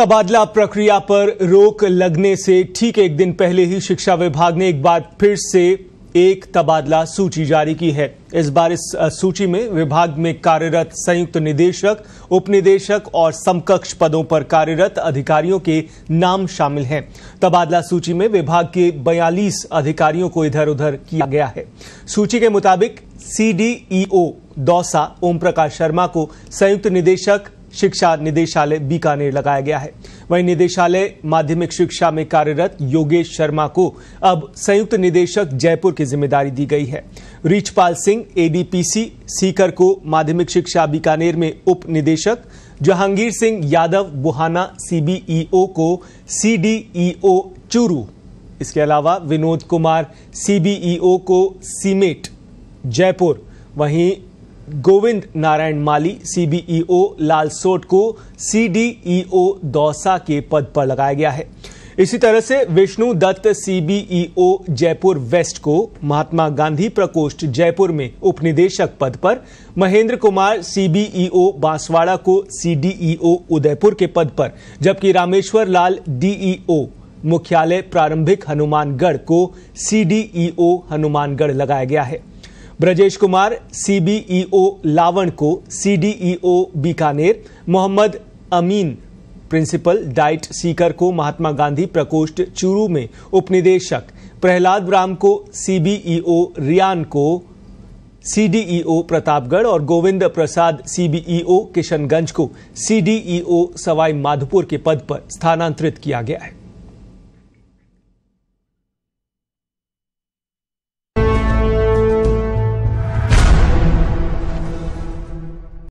तबादला प्रक्रिया पर रोक लगने से ठीक एक दिन पहले ही शिक्षा विभाग ने एक बार फिर से एक तबादला सूची जारी की है इस बार इस सूची में विभाग में कार्यरत संयुक्त निदेशक उपनिदेशक और समकक्ष पदों पर कार्यरत अधिकारियों के नाम शामिल हैं तबादला सूची में विभाग के 42 अधिकारियों को इधर उधर किया गया है सूची के मुताबिक सीडीईओ दौसा ओम प्रकाश शर्मा को संयुक्त निदेशक शिक्षा निदेशालय बीकानेर लगाया गया है वहीं निदेशालय माध्यमिक शिक्षा में कार्यरत योगेश शर्मा को अब संयुक्त निदेशक जयपुर की जिम्मेदारी दी गई है रीचपाल सिंह एडीपीसी सीकर को माध्यमिक शिक्षा बीकानेर में उप निदेशक जहांगीर सिंह यादव बुहाना सीबीईओ e को सीडीईओ e चूरू इसके अलावा विनोद कुमार सीबीईओ e को सीमेट जयपुर वहीं गोविंद नारायण माली सीबीईओ e लालसोट को सीडीईओ e दौसा के पद पर लगाया गया है इसी तरह से Vishnu Dutt CBEO e Jaipur west को महात्मा गांधी प्रकोष्ठ जयपुर में उपनिदेशक पद पर महेंद्र कुमार सीबीईओ बांसवाड़ा को सीडीईओ उदयपुर के पद पर जबकि रामेश्वर लाल डीईओ मुख्यालय प्रारंभिक हनुमानगढ़ को सीडीईओ हनुमानगढ़ लगाया गया है ब्रजेश कुमार सीबीईओ e लावण को CDEO e Bikaner Mohammad Amin principal DIET Sikar को महात्मा गांधी प्रकोष्ठ चूरू में उपनिदेशक प्रहलाद राम को सीबीईओ e रियान को सीडीईओ प्रतापगढ़ और गोविंद प्रसाद सीबीईओ किशनगंज को सीडीईओ सवाई माधोपुर के पद पर स्थानांतरित किया गया है